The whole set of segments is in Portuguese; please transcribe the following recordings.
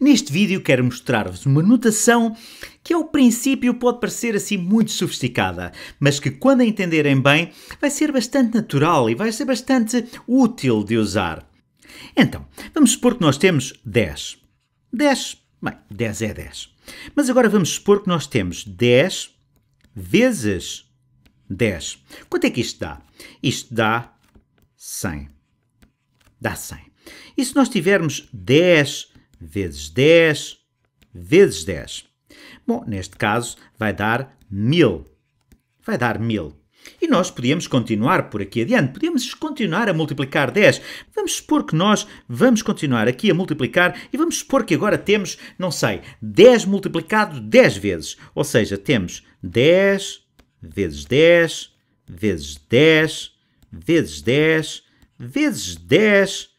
Neste vídeo quero mostrar-vos uma notação que ao princípio pode parecer assim muito sofisticada, mas que quando a entenderem bem vai ser bastante natural e vai ser bastante útil de usar. Então, vamos supor que nós temos 10. 10, bem, 10 é 10. Mas agora vamos supor que nós temos 10 vezes 10. Quanto é que isto dá? Isto dá 100. Dá 100. E se nós tivermos 10 vezes 10, vezes 10. Bom, neste caso vai dar 1000. Vai dar 1000. E nós podíamos continuar por aqui adiante, podíamos continuar a multiplicar 10. Vamos supor que nós vamos continuar aqui a multiplicar e vamos supor que agora temos, não sei, 10 multiplicado 10 vezes. Ou seja, temos 10 vezes 10 vezes 10 vezes 10 vezes 10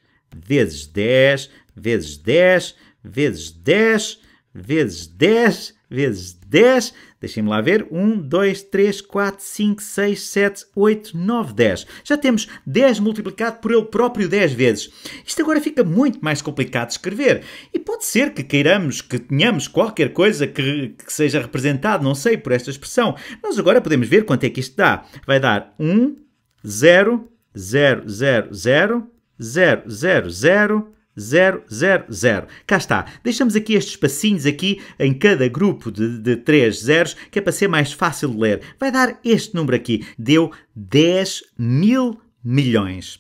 vezes 10 vezes 10, vezes 10, vezes 10, vezes 10. Deixem-me lá ver. 1, 2, 3, 4, 5, 6, 7, 8, 9, 10. Já temos 10 multiplicado por ele próprio 10 vezes. Isto agora fica muito mais complicado de escrever. E pode ser que queiramos que tenhamos qualquer coisa que, que seja representado, não sei, por esta expressão. Nós agora podemos ver quanto é que isto dá. Vai dar 1, 0, 0, 0, 0, 0, 0, 0, 0, 0, 0. Cá está. Deixamos aqui estes passinhos aqui em cada grupo de, de zeros, que é para ser mais fácil de ler. Vai dar este número aqui. Deu 10 mil milhões.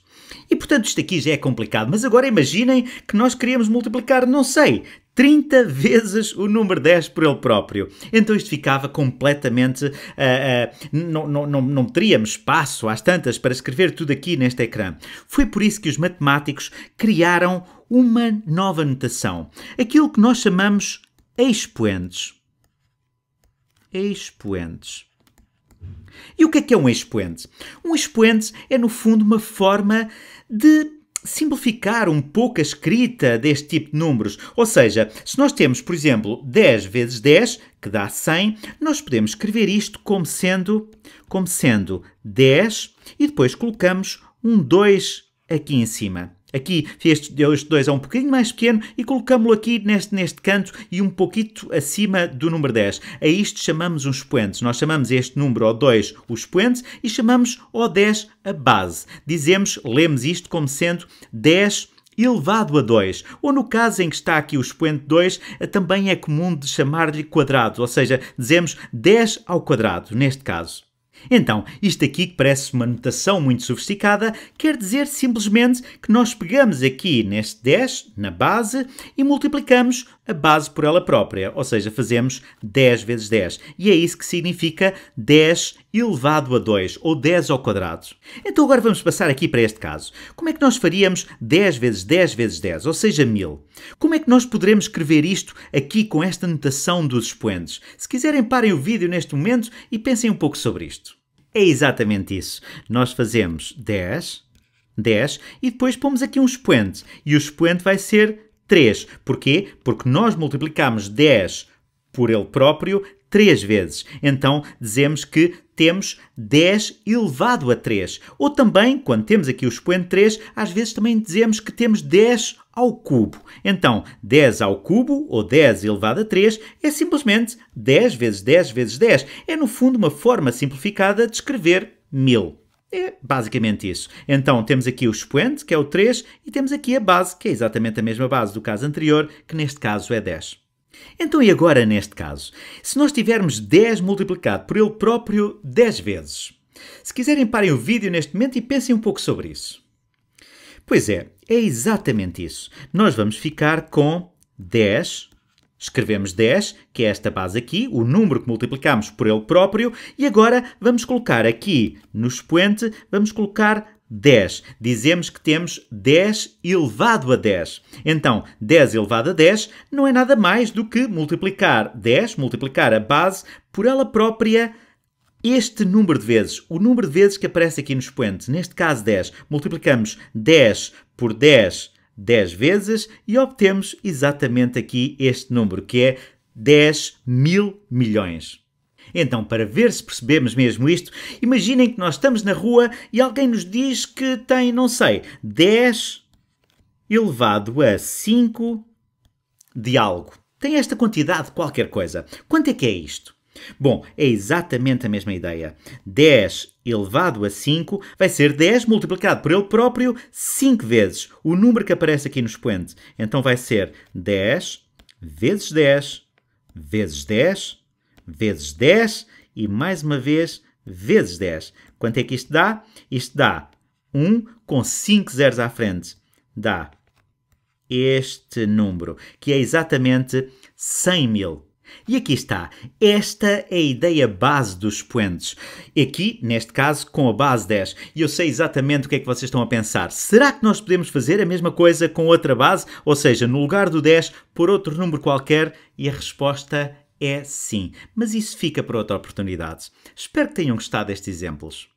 E portanto isto aqui já é complicado, mas agora imaginem que nós queríamos multiplicar, não sei, 30 vezes o número 10 por ele próprio. Então isto ficava completamente. Uh, uh, não, não, não, não teríamos espaço às tantas para escrever tudo aqui neste ecrã. Foi por isso que os matemáticos criaram uma nova notação. Aquilo que nós chamamos expoentes. Expoentes. E o que é que é um expoente? Um expoente é, no fundo, uma forma de simplificar um pouco a escrita deste tipo de números. Ou seja, se nós temos, por exemplo, 10 vezes 10, que dá 100, nós podemos escrever isto como sendo, como sendo 10 e depois colocamos um 2 aqui em cima. Aqui este, este 2 é um pouquinho mais pequeno e colocamos-lo aqui neste, neste canto e um pouquito acima do número 10. A isto chamamos os expoentes. Nós chamamos este número o 2 o expoente e chamamos o 10 a base. Dizemos, lemos isto como sendo 10 elevado a 2, ou no caso em que está aqui o expoente 2, eh, também é comum de chamar-lhe quadrado, ou seja, dizemos 10 ao quadrado, neste caso. Então, isto aqui que parece uma notação muito sofisticada, quer dizer simplesmente que nós pegamos aqui neste 10, na base, e multiplicamos a base por ela própria, ou seja, fazemos 10 vezes 10. E é isso que significa 10 elevado a 2, ou 10 ao quadrado. Então agora vamos passar aqui para este caso. Como é que nós faríamos 10 vezes 10 vezes 10, ou seja, 1000? Como é que nós poderemos escrever isto aqui com esta notação dos expoentes? Se quiserem, parem o vídeo neste momento e pensem um pouco sobre isto. É exatamente isso. Nós fazemos 10, 10 e depois pomos aqui um expoente. E o expoente vai ser 3. Porquê? Porque nós multiplicamos 10 por ele próprio 3 vezes. Então dizemos que temos 10 elevado a 3. Ou também, quando temos aqui o expoente 3, às vezes também dizemos que temos 10 ao cubo. Então, 10 ao cubo, ou 10 elevado a 3, é simplesmente 10 vezes 10 vezes 10. É, no fundo, uma forma simplificada de escrever 1000. É basicamente isso. Então temos aqui o expoente, que é o 3, e temos aqui a base, que é exatamente a mesma base do caso anterior, que neste caso é 10. Então e agora neste caso? Se nós tivermos 10 multiplicado por ele próprio 10 vezes. Se quiserem parem o vídeo neste momento e pensem um pouco sobre isso. Pois é, é exatamente isso. Nós vamos ficar com 10 Escrevemos 10, que é esta base aqui, o número que multiplicamos por ele próprio, e agora vamos colocar aqui no expoente, vamos colocar 10. Dizemos que temos 10 elevado a 10. Então, 10 elevado a 10 não é nada mais do que multiplicar 10, multiplicar a base por ela própria este número de vezes, o número de vezes que aparece aqui no expoente, neste caso 10, multiplicamos 10 por 10 10 vezes e obtemos exatamente aqui este número, que é 10 mil milhões. Então, para ver se percebemos mesmo isto, imaginem que nós estamos na rua e alguém nos diz que tem, não sei, 10 elevado a 5 de algo. Tem esta quantidade de qualquer coisa. Quanto é que é isto? Bom, é exatamente a mesma ideia. 10 elevado a 5 vai ser 10 multiplicado por ele próprio 5 vezes o número que aparece aqui no expoente. Então vai ser 10 vezes 10 vezes 10 vezes 10 e mais uma vez vezes 10. Quanto é que isto dá? Isto dá 1 com 5 zeros à frente. Dá este número, que é exatamente 100 mil. E aqui está. Esta é a ideia base dos poentes. Aqui, neste caso, com a base 10. E eu sei exatamente o que é que vocês estão a pensar. Será que nós podemos fazer a mesma coisa com outra base? Ou seja, no lugar do 10, por outro número qualquer? E a resposta é sim. Mas isso fica para outra oportunidade. Espero que tenham gostado destes exemplos.